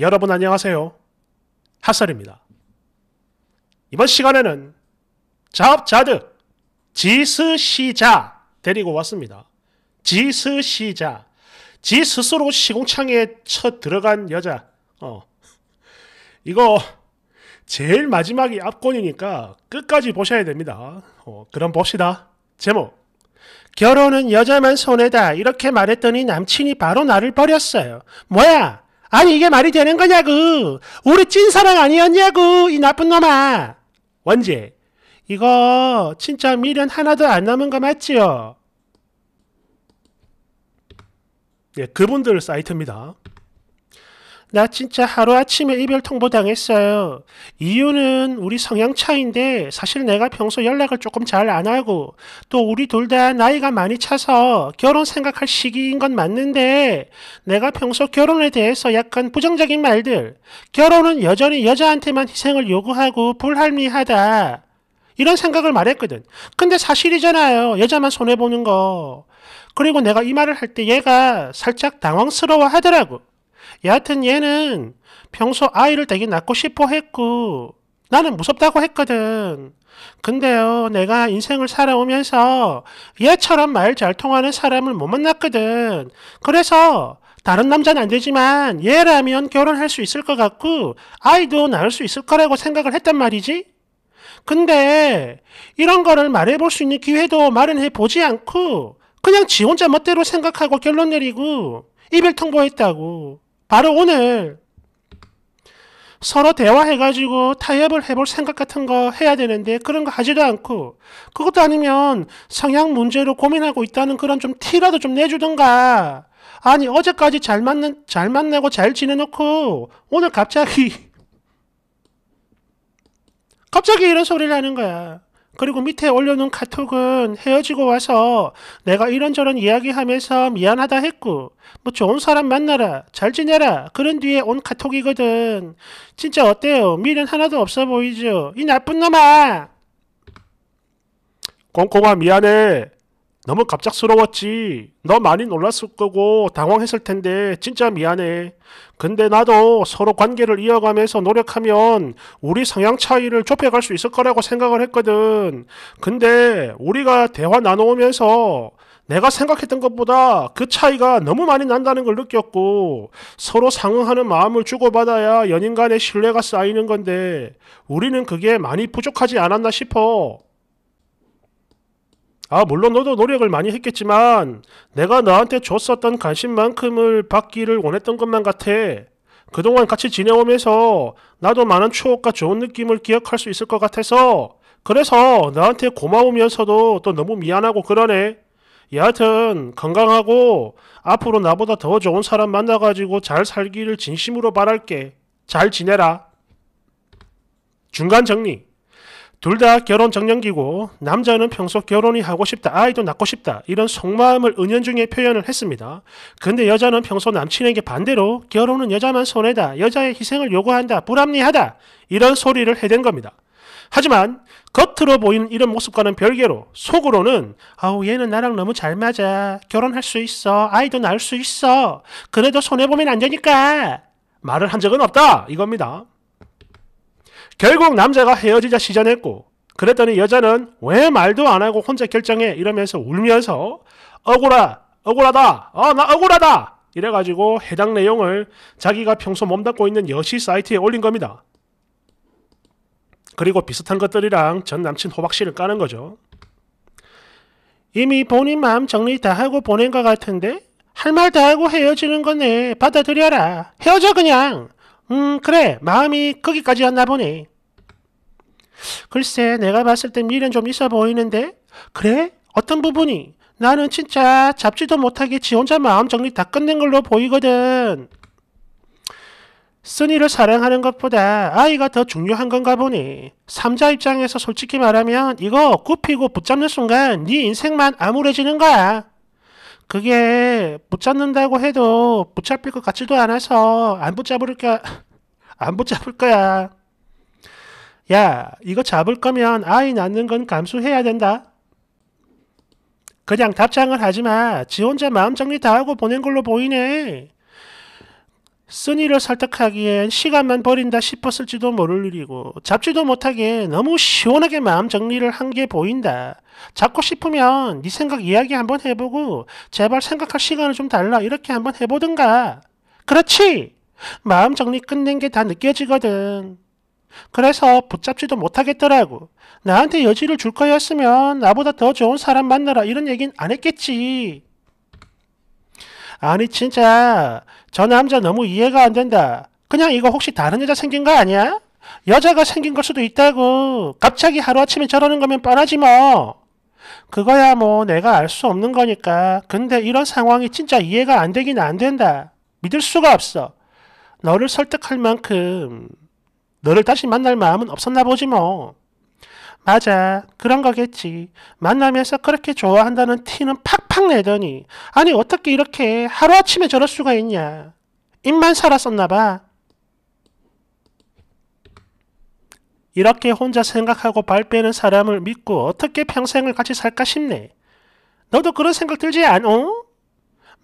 여러분 안녕하세요. 핫설입니다. 이번 시간에는 자업자득 지스시자 데리고 왔습니다. 지스시자 지 스스로 시공창에 쳐 들어간 여자 어 이거 제일 마지막이 압권이니까 끝까지 보셔야 됩니다. 어, 그럼 봅시다. 제목 결혼은 여자만 손해다 이렇게 말했더니 남친이 바로 나를 버렸어요. 뭐야 아니 이게 말이 되는 거냐고. 우리 찐사랑 아니었냐고. 이 나쁜 놈아. 원재. 이거 진짜 미련 하나도 안 남은 거 맞지요? 예, 그분들 사이트입니다. 나 진짜 하루아침에 이별 통보당했어요. 이유는 우리 성향 차인데 사실 내가 평소 연락을 조금 잘 안 하고 또 우리 둘 다 나이가 많이 차서 결혼 생각할 시기인 건 맞는데 내가 평소 결혼에 대해서 약간 부정적인 말들 결혼은 여전히 여자한테만 희생을 요구하고 불합리하다 이런 생각을 말했거든. 근데 사실이잖아요. 여자만 손해보는 거. 그리고 내가 이 말을 할 때 얘가 살짝 당황스러워 하더라고. 여하튼 얘는 평소 아이를 되게 낳고 싶어 했고 나는 무섭다고 했거든. 근데요, 내가 인생을 살아오면서 얘처럼 말 잘 통하는 사람을 못 만났거든. 그래서 다른 남자는 안 되지만 얘라면 결혼할 수 있을 것 같고 아이도 낳을 수 있을 거라고 생각을 했단 말이지. 근데 이런 거를 말해볼 수 있는 기회도 마련해 보지 않고 그냥 지 혼자 멋대로 생각하고 결론 내리고 이별 통보했다고. 바로 오늘 서로 대화해가지고 타협을 해볼 생각 같은 거 해야 되는데 그런 거 하지도 않고 그것도 아니면 성향 문제로 고민하고 있다는 그런 좀 티라도 좀 내주던가 아니 어제까지 잘 만난 잘 만나고 잘 지내놓고 오늘 갑자기 갑자기 이런 소리를 하는 거야. 그리고 밑에 올려놓은 카톡은 헤어지고 와서 내가 이런저런 이야기하면서 미안하다 했고 뭐 좋은 사람 만나라 잘 지내라 그런 뒤에 온 카톡이거든 진짜 어때요 미련 하나도 없어 보이죠 이 나쁜 놈아 꼼꼼아 미안해 너무 갑작스러웠지. 너 많이 놀랐을 거고 당황했을 텐데 진짜 미안해. 근데 나도 서로 관계를 이어가면서 노력하면 우리 성향 차이를 좁혀갈 수 있을 거라고 생각을 했거든. 근데 우리가 대화 나누면서 내가 생각했던 것보다 그 차이가 너무 많이 난다는 걸 느꼈고 서로 상응하는 마음을 주고받아야 연인 간의 신뢰가 쌓이는 건데 우리는 그게 많이 부족하지 않았나 싶어. 아, 물론 너도 노력을 많이 했겠지만 내가 너한테 줬었던 관심만큼을 받기를 원했던 것만 같아. 그동안 같이 지내오면서 나도 많은 추억과 좋은 느낌을 기억할 수 있을 것 같아서 그래서 너한테 고마우면서도 또 너무 미안하고 그러네. 여하튼 건강하고 앞으로 나보다 더 좋은 사람 만나가지고 잘 살기를 진심으로 바랄게. 잘 지내라. 중간 정리. 둘다 결혼 정년기고 남자는 평소 결혼이 하고 싶다, 아이도 낳고 싶다 이런 속마음을 은연중에 표현을 했습니다. 근데 여자는 평소 남친에게 반대로 결혼은 여자만 손해다, 여자의 희생을 요구한다, 불합리하다 이런 소리를 해댄 겁니다. 하지만 겉으로 보이는 이런 모습과는 별개로 속으로는 아우 얘는 나랑 너무 잘 맞아 결혼할 수 있어 아이도 낳을 수 있어 그래도 손해보면 안 되니까 말을 한 적은 없다 이겁니다. 결국 남자가 헤어지자 시전했고 그랬더니 여자는 왜 말도 안 하고 혼자 결정해 이러면서 울면서 억울하 억울하다 어나 억울하다 이래가지고 해당 내용을 자기가 평소 몸담고 있는 여시 사이트에 올린 겁니다. 그리고 비슷한 것들이랑 전 남친 호박씨를 까는 거죠. 이미 본인 마음 정리 다 하고 보낸 것 같은데 할 말 다 하고 헤어지는 거네 받아들여라 헤어져 그냥 음, 그래. 마음이 거기까지였나 보네. 글쎄, 내가 봤을 때 미래는 좀 있어 보이는데? 그래? 어떤 부분이? 나는 진짜 잡지도 못하게 지 혼자 마음 정리 다 끝낸 걸로 보이거든. 순이를 사랑하는 것보다 아이가 더 중요한 건가 보니 삼자 입장에서 솔직히 말하면 이거 굽히고 붙잡는 순간 네 인생만 암울해지는 거야. 그게 붙잡는다고 해도 붙잡힐 것 같지도 않아서 안 붙잡을까 안 붙잡을 거야. 야, 이거 잡을 거면 아이 낳는 건 감수해야 된다. 그냥 답장을 하지 마. 지 혼자 마음 정리 다 하고 보낸 걸로 보이네. 순위를 설득하기엔 시간만 버린다 싶었을지도 모를 일이고 잡지도 못하게 너무 시원하게 마음 정리를 한 게 보인다. 잡고 싶으면 네 생각 이야기 한번 해보고 제발 생각할 시간을 좀 달라 이렇게 한번 해보든가. 그렇지! 마음 정리 끝낸 게 다 느껴지거든. 그래서 붙잡지도 못하겠더라고. 나한테 여지를 줄 거였으면 나보다 더 좋은 사람 만나라 이런 얘기는안 했겠지. 아니 진짜 저 남자 너무 이해가 안 된다. 그냥 이거 혹시 다른 여자 생긴 거 아니야? 여자가 생긴 걸 수도 있다고. 갑자기 하루아침에 저러는 거면 뻔하지 뭐. 그거야 뭐 내가 알 수 없는 거니까. 근데 이런 상황이 진짜 이해가 안 되긴 안 된다. 믿을 수가 없어. 너를 설득할 만큼 너를 다시 만날 마음은 없었나 보지 뭐. 맞아. 그런 거겠지. 만나면서 그렇게 좋아한다는 티는 팍팍 내더니 아니 어떻게 이렇게 하루아침에 저럴 수가 있냐. 입만 살았었나 봐. 이렇게 혼자 생각하고 발 빼는 사람을 믿고 어떻게 평생을 같이 살까 싶네. 너도 그런 생각 들지 않어?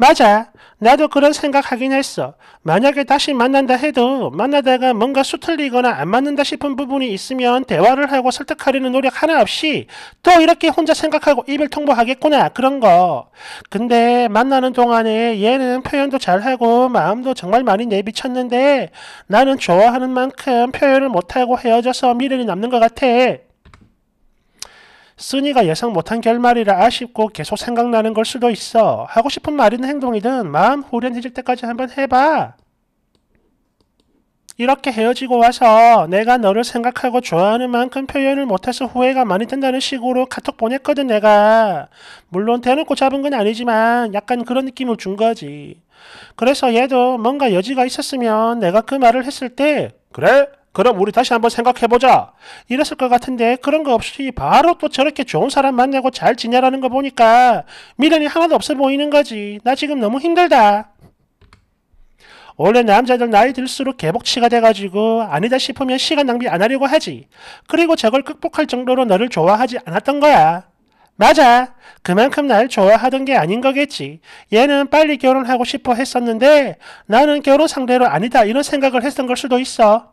맞아. 나도 그런 생각하긴 했어. 만약에 다시 만난다 해도 만나다가 뭔가 수틀리거나 안 맞는다 싶은 부분이 있으면 대화를 하고 설득하려는 노력 하나 없이 또 이렇게 혼자 생각하고 입을 통보하겠구나. 그런 거. 근데 만나는 동안에 얘는 표현도 잘하고 마음도 정말 많이 내비쳤는데 나는 좋아하는 만큼 표현을 못하고 헤어져서 미련이 남는 것 같아. 쓰니가 예상 못한 결말이라 아쉽고 계속 생각나는 걸 수도 있어. 하고 싶은 말이든 행동이든 마음 후련해질 때까지 한번 해봐. 이렇게 헤어지고 와서 내가 너를 생각하고 좋아하는 만큼 표현을 못해서 후회가 많이 된다는 식으로 카톡 보냈거든 내가. 물론 대놓고 잡은 건 아니지만 약간 그런 느낌을 준 거지. 그래서 얘도 뭔가 여지가 있었으면 내가 그 말을 했을 때 그래? 그럼 우리 다시 한번 생각해보자. 이랬을 것 같은데 그런 거 없이 바로 또 저렇게 좋은 사람 만나고 잘 지내라는 거 보니까 미련이 하나도 없어 보이는 거지. 나 지금 너무 힘들다. 원래 남자들 나이 들수록 개복치가 돼가지고 아니다 싶으면 시간 낭비 안 하려고 하지. 그리고 저걸 극복할 정도로 너를 좋아하지 않았던 거야. 맞아. 그만큼 날 좋아하던 게 아닌 거겠지. 얘는 빨리 결혼하고 싶어 했었는데 나는 결혼 상대로 아니다 이런 생각을 했던 걸 수도 있어.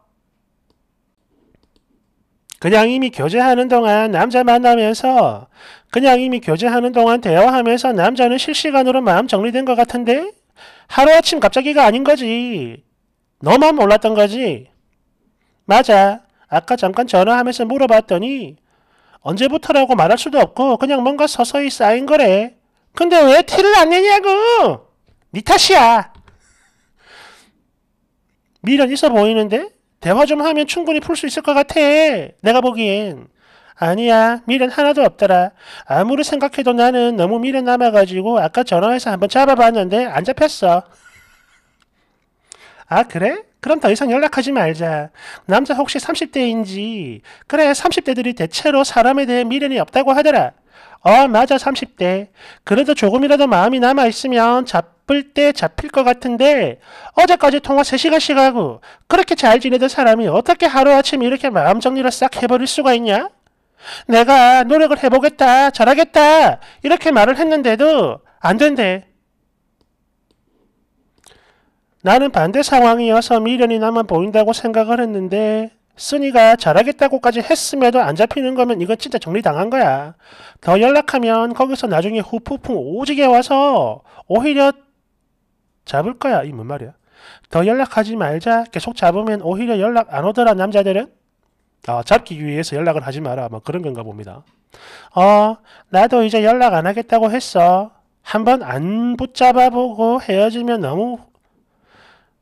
그냥 이미 교제하는 동안 남자 만나면서 그냥 이미 교제하는 동안 대화하면서 남자는 실시간으로 마음 정리된 것 같은데 하루아침 갑자기가 아닌 거지. 너만 몰랐던 거지. 맞아. 아까 잠깐 전화하면서 물어봤더니 언제부터라고 말할 수도 없고 그냥 뭔가 서서히 쌓인 거래. 근데 왜 티를 안 내냐고! 니 탓이야. 미련 있어 보이는데? 대화 좀 하면 충분히 풀 수 있을 것 같아. 내가 보기엔. 아니야, 미련 하나도 없더라. 아무리 생각해도 나는 너무 미련 남아가지고 아까 전화해서 한번 잡아봤는데 안 잡혔어. 아, 그래? 그럼 더 이상 연락하지 말자. 남자 혹시 30대인지. 그래, 30대들이 대체로 사람에 대해 미련이 없다고 하더라. 어, 맞아, 30대. 그래도 조금이라도 마음이 남아있으면 잡, 바쁠 때 잡힐 것 같은데 어제까지 통화 3시간씩 하고 그렇게 잘 지내던 사람이 어떻게 하루아침 이렇게 마음 정리를 싹 해버릴 수가 있냐? 내가 노력을 해보겠다, 잘하겠다 이렇게 말을 했는데도 안 된대. 나는 반대 상황이어서 미련이 나만 보인다고 생각을 했는데 순이가 잘하겠다고까지 했음에도 안 잡히는 거면 이건 진짜 정리당한 거야. 더 연락하면 거기서 나중에 후폭풍 오지게 와서 오히려 잡을 거야. 이 뭔 말이야? 더 연락하지 말자. 계속 잡으면 오히려 연락 안 오더라 남자들은. 아, 잡기 위해서 연락을 하지 마라. 막 뭐 그런 건가 봅니다. 어, 나도 이제 연락 안 하겠다고 했어. 한번 안 붙잡아보고 헤어지면 너무...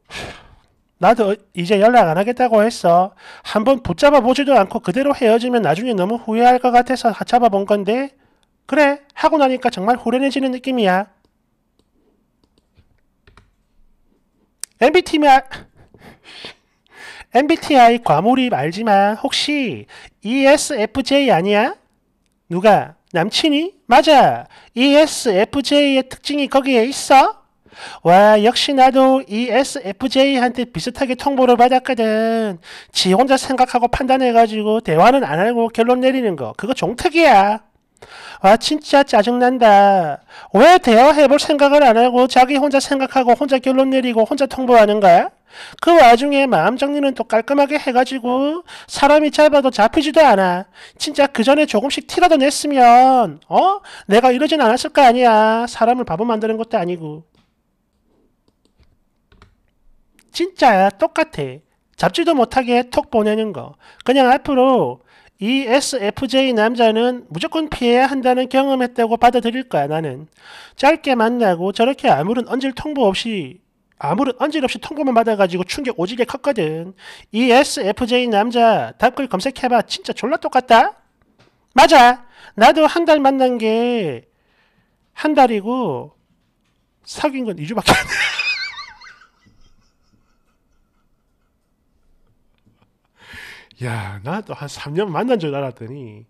나도 이제 연락 안 하겠다고 했어. 한번 붙잡아보지도 않고 그대로 헤어지면 나중에 너무 후회할 것 같아서 잡아본 건데. 그래, 하고 나니까 정말 후련해지는 느낌이야. MBTI, MBTI 과몰입 알지만 혹시 ESFJ 아니야? 누가? 남친이? 맞아. ESFJ의 특징이 거기에 있어? 와, 역시 나도 ESFJ한테 비슷하게 통보를 받았거든. 지 혼자 생각하고 판단해가지고 대화는 안 하고 결론 내리는 거. 그거 종특이야. 아 진짜 짜증난다. 왜 대화해볼 생각을 안 하고 자기 혼자 생각하고 혼자 결론 내리고 혼자 통보하는 거야? 그 와중에 마음 정리는 또 깔끔하게 해가지고 사람이 잡아도 잡히지도 않아. 진짜 그 전에 조금씩 티라도 냈으면 어? 내가 이러진 않았을 거 아니야. 사람을 바보 만드는 것도 아니고. 진짜 똑같아. 잡지도 못하게 톡 보내는 거. 그냥 앞으로 이 SFJ 남자는 무조건 피해야 한다는 경험했다고 받아들일 거야, 나는. 짧게 만나고 저렇게 아무런 언질 통보 없이, 아무런 언질 없이 통보만 받아가지고 충격 오지게 컸거든. 이 SFJ 남자 답글 검색해봐. 진짜 졸라 똑같다? 맞아! 나도 한 달 만난 게 한 달이고, 사귄 건 2주밖에 안 돼. 야, 나도한 3년 만난 줄 알았더니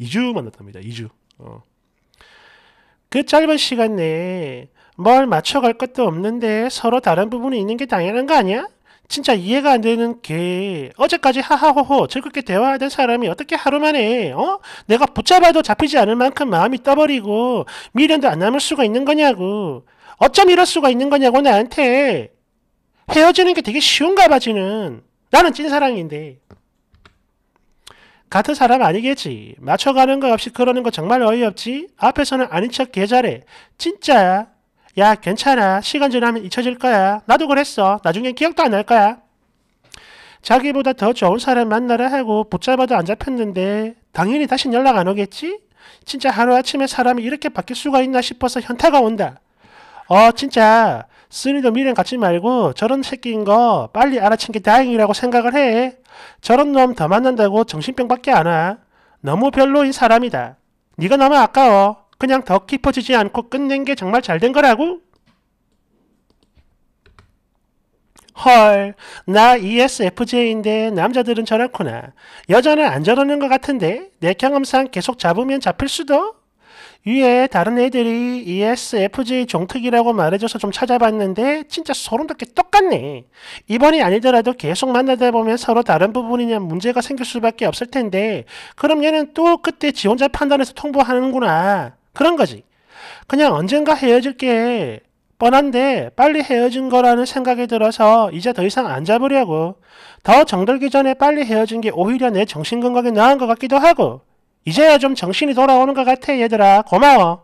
2주 만났답니다. 2주. 어. 그 짧은 시간 내에 뭘 맞춰갈 것도 없는데 서로 다른 부분이 있는 게 당연한 거 아니야? 진짜 이해가 안 되는 게 어제까지 하하호호 즐겁게 대화하던 사람이 어떻게 하루 만에 어? 내가 붙잡아도 잡히지 않을 만큼 마음이 떠버리고 미련도 안 남을 수가 있는 거냐고 어쩜 이럴 수가 있는 거냐고 나한테 헤어지는 게 되게 쉬운가 봐 지는 나는 찐사랑인데 같은 사람 아니겠지. 맞춰가는 거 없이 그러는 거 정말 어이없지. 앞에서는 아닌 척계잘해 진짜야. 야 괜찮아. 시간 지나면 잊혀질 거야. 나도 그랬어. 나중엔 기억도 안 날 거야. 자기보다 더 좋은 사람 만나라 하고 붙잡아도 안 잡혔는데 당연히 다시 연락 안 오겠지? 진짜 하루아침에 사람이 이렇게 바뀔 수가 있나 싶어서 현타가 온다. 어 진짜 쓰리도 미련 갖지 말고 저런 새끼인 거 빨리 알아챈 게 다행이라고 생각을 해. 저런 놈 더 만난다고 정신병밖에 안 와. 너무 별로인 사람이다. 네가 너무 아까워. 그냥 더 깊어지지 않고 끝낸 게 정말 잘 된 거라고? 헐, 나 ESFJ인데 남자들은 저렇구나. 여자는 안 저러는 것 같은데 내 경험상 계속 잡으면 잡힐 수도? 위에 다른 애들이 e s f g 종특이라고 말해줘서 좀 찾아봤는데 진짜 소름돋게 똑같네. 이번이 아니더라도 계속 만나다 보면 서로 다른 부분이냐 문제가 생길 수밖에 없을 텐데 그럼 얘는 또 그때 지원자판단에서 통보하는구나. 그런 거지. 그냥 언젠가 헤어질게. 뻔한데 빨리 헤어진 거라는 생각이 들어서 이제 더 이상 안 잡으려고. 더 정들기 전에 빨리 헤어진 게 오히려 내 정신 건강에 나은 것 같기도 하고. 이제야 좀 정신이 돌아오는 것 같아 얘들아 고마워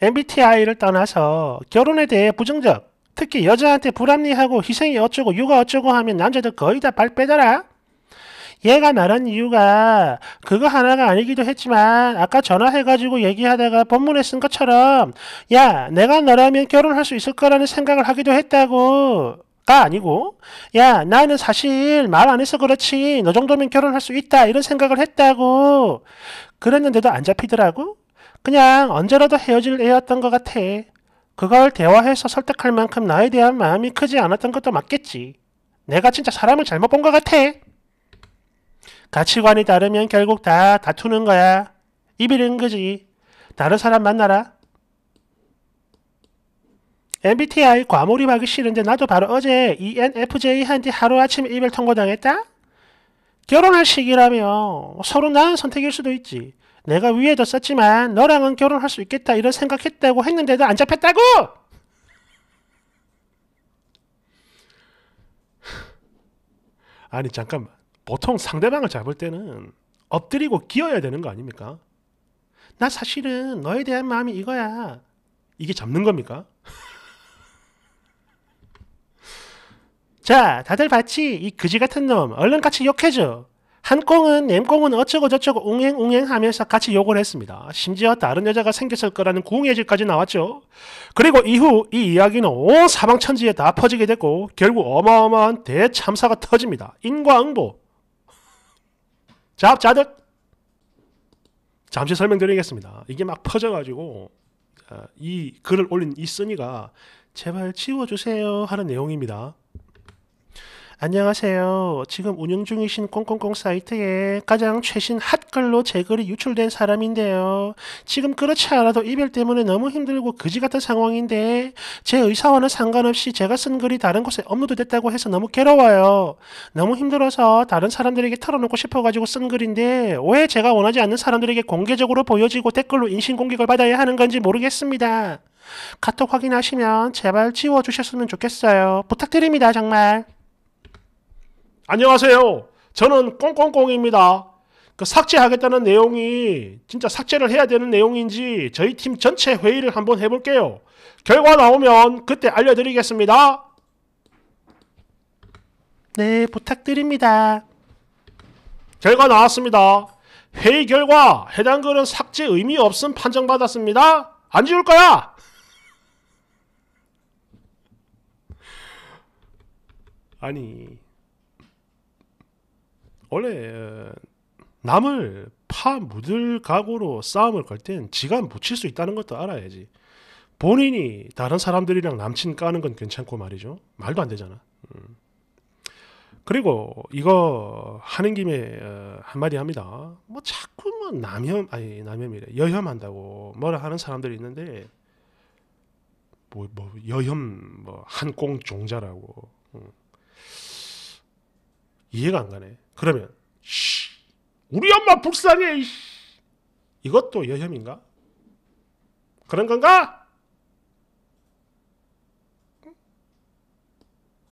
MBTI를 떠나서 결혼에 대해 부정적 특히 여자한테 불합리하고 희생이 어쩌고 육아 어쩌고 하면 남자들 거의 다 발 빼더라 얘가 말한 이유가 그거 하나가 아니기도 했지만 아까 전화해가지고 얘기하다가 본문에 쓴 것처럼 야 내가 너라면 결혼할 수 있을 거라는 생각을 하기도 했다고 가 아니고 야 나는 사실 말 안 해서 그렇지 너 정도면 결혼할 수 있다 이런 생각을 했다고 그랬는데도 안 잡히더라고 그냥 언제라도 헤어질 애였던 것 같아 그걸 대화해서 설득할 만큼 나에 대한 마음이 크지 않았던 것도 맞겠지 내가 진짜 사람을 잘못 본 것 같아 가치관이 다르면 결국 다 다투는 거야 이별인 거지 다른 사람 만나라 MBTI 과몰입하기 싫은데 나도 바로 어제 ENFJ한테 하루아침에 입을 통보당했다 결혼할 시기라며 서로 나은 선택일 수도 있지. 내가 위에도 썼지만 너랑은 결혼할 수 있겠다 이런 생각했다고 했는데도 안 잡혔다고! 아니 잠깐만 보통 상대방을 잡을 때는 엎드리고 기어야 되는 거 아닙니까? 나 사실은 너에 대한 마음이 이거야. 이게 잡는 겁니까? 자, 다들 봤지? 이 그지 같은 놈, 얼른 같이 욕해줘. 한꽁은 M꽁은 어쩌고저쩌고 웅행웅행하면서 같이 욕을 했습니다. 심지어 다른 여자가 생겼을 거라는 궁예질까지 나왔죠. 그리고 이후 이 이야기는 온 사방천지에 다 퍼지게 됐고 결국 어마어마한 대참사가 터집니다. 인과응보. 잡자득. 잠시 설명드리겠습니다. 이게 막 퍼져가지고 아, 이 글을 올린 이 쓴이가 제발 치워주세요 하는 내용입니다. 안녕하세요. 지금 운영 중이신 콩콩콩 사이트에 가장 최신 핫글로 제 글이 유출된 사람인데요. 지금 그렇지 않아도 이별 때문에 너무 힘들고 그지 같은 상황인데 제 의사와는 상관없이 제가 쓴 글이 다른 곳에 업로드됐다고 해서 너무 괴로워요. 너무 힘들어서 다른 사람들에게 털어놓고 싶어가지고 쓴 글인데 왜 제가 원하지 않는 사람들에게 공개적으로 보여지고 댓글로 인신공격을 받아야 하는 건지 모르겠습니다. 카톡 확인하시면 제발 지워주셨으면 좋겠어요. 부탁드립니다, 정말. 안녕하세요. 저는 꽁꽁꽁입니다. 그 삭제하겠다는 내용이 진짜 삭제를 해야 되는 내용인지 저희 팀 전체 회의를 한번 해볼게요. 결과 나오면 그때 알려드리겠습니다. 네, 부탁드립니다. 결과 나왔습니다. 회의 결과 해당 글은 삭제 의미 없음 판정받았습니다. 안 지울 거야! 아니 원래 남을 파 묻을 각오로 싸움을 걸땐 지가 묻힐 수 있다는 것도 알아야지. 본인이 다른 사람들이랑 남친 까는 건 괜찮고 말이죠. 말도 안 되잖아. 음. 그리고 이거 하는 김에 한마디 합니다. 뭐 자꾸만 남혐 아니 남혐이래 여혐한다고 뭐라 하는 사람들이 있는데 뭐뭐 뭐 여혐 뭐 한꽁 종자라고 음. 이해가 안 가네. 그러면 쉬, 우리 엄마 불쌍해. 이것도 여혐인가? 그런 건가?